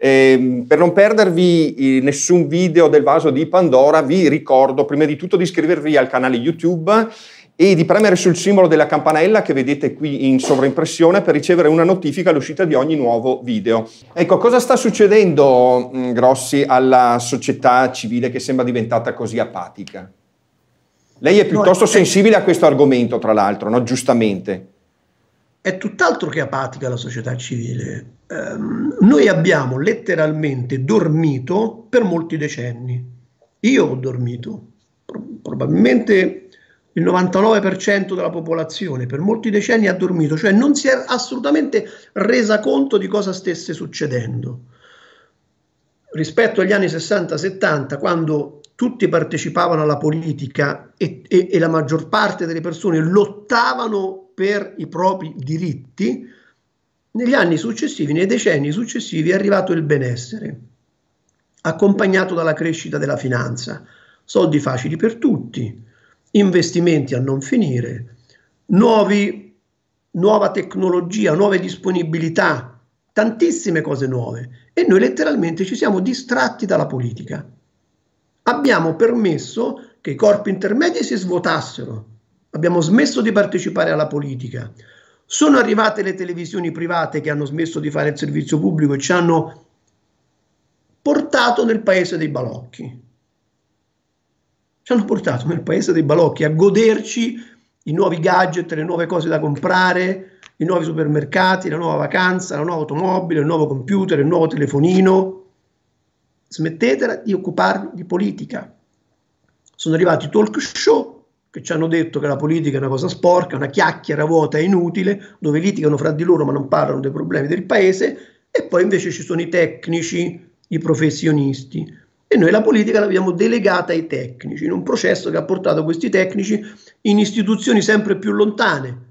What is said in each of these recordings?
Eh, per non perdervi eh, nessun video del vaso di Pandora, vi ricordo prima di tutto di iscrivervi al canale YouTube e di premere sul simbolo della campanella che vedete qui in sovraimpressione per ricevere una notifica all'uscita di ogni nuovo video. Ecco, cosa sta succedendo, mm, Grossi, alla società civile che sembra diventata così apatica? Lei è piuttosto sensibile a questo argomento, tra l'altro, no? giustamente è tutt'altro che apatica la società civile. Eh, noi abbiamo letteralmente dormito per molti decenni. Io ho dormito, probabilmente il 99% della popolazione per molti decenni ha dormito, cioè non si è assolutamente resa conto di cosa stesse succedendo. Rispetto agli anni 60-70, quando tutti partecipavano alla politica e, e, e la maggior parte delle persone lottavano per i propri diritti, negli anni successivi, nei decenni successivi è arrivato il benessere, accompagnato dalla crescita della finanza, soldi facili per tutti, investimenti a non finire, nuovi, nuova tecnologia, nuove disponibilità, tantissime cose nuove e noi letteralmente ci siamo distratti dalla politica. Abbiamo permesso che i corpi intermedi si svuotassero, abbiamo smesso di partecipare alla politica. Sono arrivate le televisioni private che hanno smesso di fare il servizio pubblico e ci hanno portato nel paese dei balocchi. Ci hanno portato nel paese dei balocchi a goderci i nuovi gadget, le nuove cose da comprare, i nuovi supermercati, la nuova vacanza, la nuova automobile, il nuovo computer, il nuovo telefonino. Smettetela di occuparvi di politica. Sono arrivati talk show che ci hanno detto che la politica è una cosa sporca, una chiacchiera vuota e inutile, dove litigano fra di loro ma non parlano dei problemi del paese, e poi invece ci sono i tecnici, i professionisti. E noi la politica l'abbiamo delegata ai tecnici, in un processo che ha portato questi tecnici in istituzioni sempre più lontane.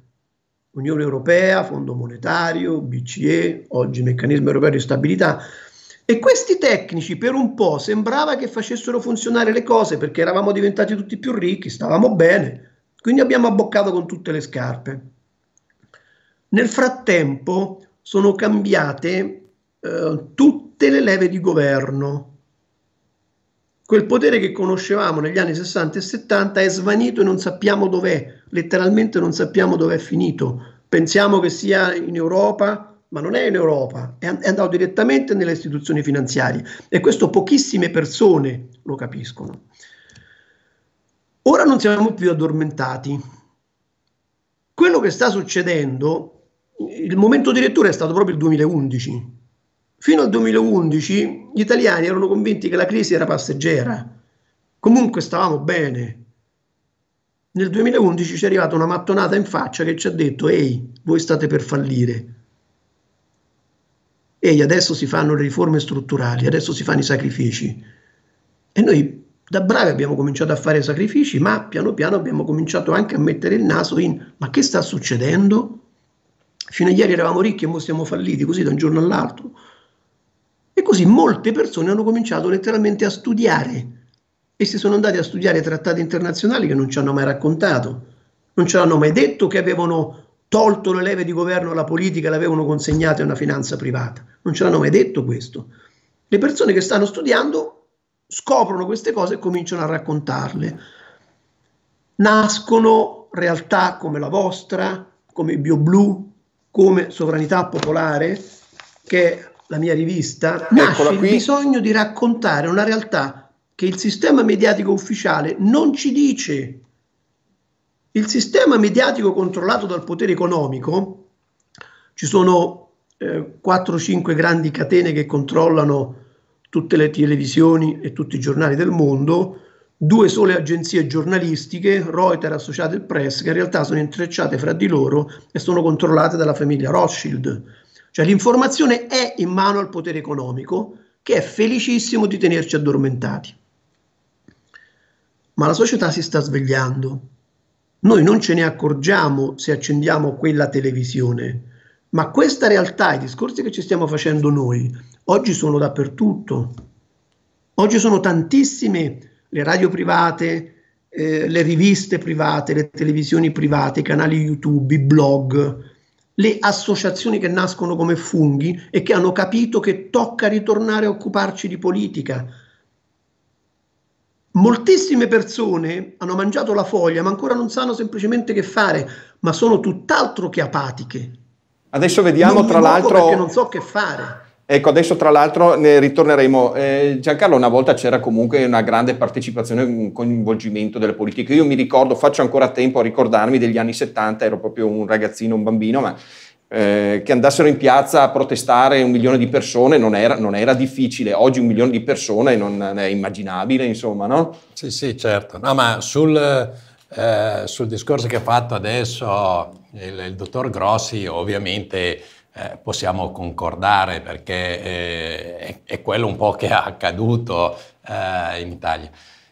Unione Europea, Fondo Monetario, BCE, oggi Meccanismo Europeo di Stabilità, e questi tecnici per un po' sembrava che facessero funzionare le cose perché eravamo diventati tutti più ricchi, stavamo bene, quindi abbiamo abboccato con tutte le scarpe. Nel frattempo sono cambiate eh, tutte le leve di governo. Quel potere che conoscevamo negli anni 60 e 70 è svanito e non sappiamo dov'è, letteralmente non sappiamo dov'è finito. Pensiamo che sia in Europa, ma non è in Europa, è, andato direttamente nelle istituzioni finanziarie e questo pochissime persone lo capiscono. Ora non siamo più addormentati. Quello che sta succedendo, il momento di lettura è stato proprio il 2011. Fino al 2011 gli italiani erano convinti che la crisi era passeggera, comunque stavamo bene. Nel 2011 ci è arrivata una mattonata in faccia che ci ha detto, ehi, voi state per fallire ehi, adesso si fanno le riforme strutturali, adesso si fanno i sacrifici. E noi da bravi abbiamo cominciato a fare sacrifici, ma piano piano abbiamo cominciato anche a mettere il naso in ma che sta succedendo? Fino a ieri eravamo ricchi e ora siamo falliti, così da un giorno all'altro. E così molte persone hanno cominciato letteralmente a studiare e si sono andati a studiare trattati internazionali che non ci hanno mai raccontato, non ce l'hanno mai detto che avevano tolto le leve di governo alla politica e l'avevano consegnata a una finanza privata. Non ce l'hanno mai detto questo. Le persone che stanno studiando scoprono queste cose e cominciano a raccontarle. Nascono realtà come la vostra, come Bio come Sovranità Popolare, che è la mia rivista, nasce il bisogno di raccontare una realtà che il sistema mediatico ufficiale non ci dice il sistema mediatico controllato dal potere economico, ci sono eh, 4-5 grandi catene che controllano tutte le televisioni e tutti i giornali del mondo, due sole agenzie giornalistiche, Reuters associate al Press, che in realtà sono intrecciate fra di loro e sono controllate dalla famiglia Rothschild. Cioè l'informazione è in mano al potere economico che è felicissimo di tenerci addormentati. Ma la società si sta svegliando noi non ce ne accorgiamo se accendiamo quella televisione, ma questa realtà, i discorsi che ci stiamo facendo noi, oggi sono dappertutto. Oggi sono tantissime le radio private, eh, le riviste private, le televisioni private, i canali YouTube, i blog, le associazioni che nascono come funghi e che hanno capito che tocca ritornare a occuparci di politica, Moltissime persone hanno mangiato la foglia ma ancora non sanno semplicemente che fare, ma sono tutt'altro che apatiche. Adesso vediamo non tra l'altro... Perché non so che fare. Ecco, adesso tra l'altro ne ritorneremo. Eh, Giancarlo, una volta c'era comunque una grande partecipazione un coinvolgimento delle politiche. Io mi ricordo, faccio ancora tempo a ricordarmi degli anni 70, ero proprio un ragazzino, un bambino, ma eh, che andassero in piazza a protestare un milione di persone non era, non era difficile, oggi un milione di persone non è immaginabile, insomma, no? Sì, sì, certo. No, ma sul, eh, sul discorso che ha fatto adesso il, il dottor Grossi, ovviamente eh, possiamo concordare perché eh, è, è, quello un po' che è accaduto eh, in Italia.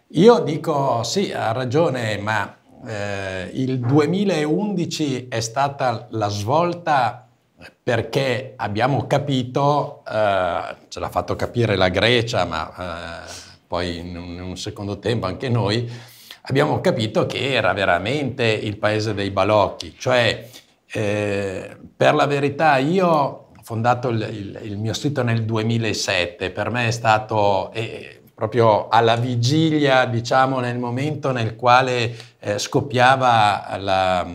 Io dico sì, ha ragione, ma eh, il 2011 è stata la svolta perché abbiamo capito, eh, ce l'ha fatto capire la Grecia, ma eh, poi in un, in un, secondo tempo anche noi, abbiamo capito che era veramente il paese dei balocchi. Cioè, eh, per la verità, io ho fondato il, il, il, mio sito nel 2007, per me è stato... Eh, proprio alla vigilia, diciamo nel momento nel quale eh, scoppiava la,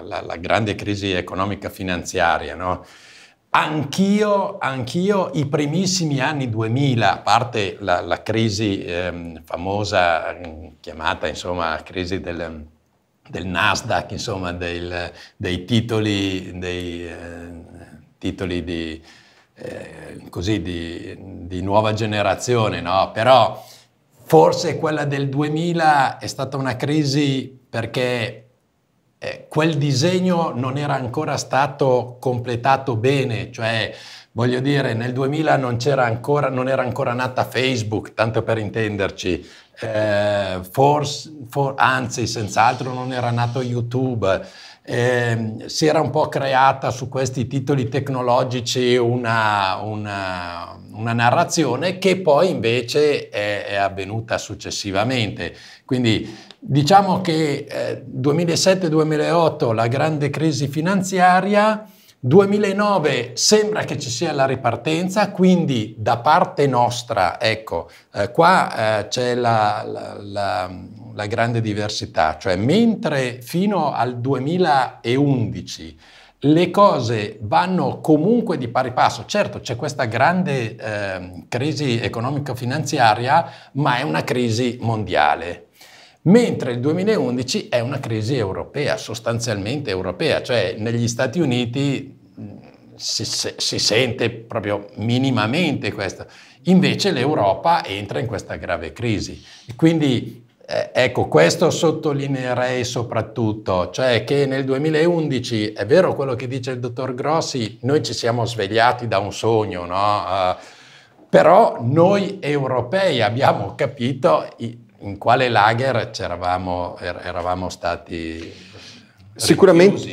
la, la, grande crisi economica finanziaria. No? Anch'io, anch'io, i primissimi anni 2000, a parte la, la crisi eh, famosa, chiamata insomma crisi del, del Nasdaq, insomma del, dei titoli, dei, eh, titoli di, eh, così di, di, nuova generazione, no? però forse quella del 2000 è stata una crisi perché eh, quel disegno non era ancora stato completato bene, cioè voglio dire nel 2000 non, ancora, non era ancora nata Facebook, tanto per intenderci, eh, forse, for, anzi senz'altro non era nato YouTube eh, si era un po' creata su questi titoli tecnologici una, una, una narrazione che poi invece è, è, avvenuta successivamente. Quindi diciamo che eh, 2007-2008 la grande crisi finanziaria 2009 sembra che ci sia la ripartenza, quindi da parte nostra, ecco, eh, qua eh, c'è la, la, la, la, grande diversità, cioè mentre fino al 2011 le cose vanno comunque di pari passo, certo c'è questa grande eh, crisi economico-finanziaria, ma è una crisi mondiale, mentre il 2011 è una crisi europea, sostanzialmente europea, cioè negli Stati Uniti mm, si, si sente proprio minimamente questo, invece l'Europa entra in questa grave crisi. Quindi eh, ecco, questo sottolineerei soprattutto, cioè che nel 2011 è vero quello che dice il dottor Grossi, noi ci siamo svegliati da un sogno, no? Uh, però noi europei abbiamo capito in quale lager er-, eravamo stati Sicuramente,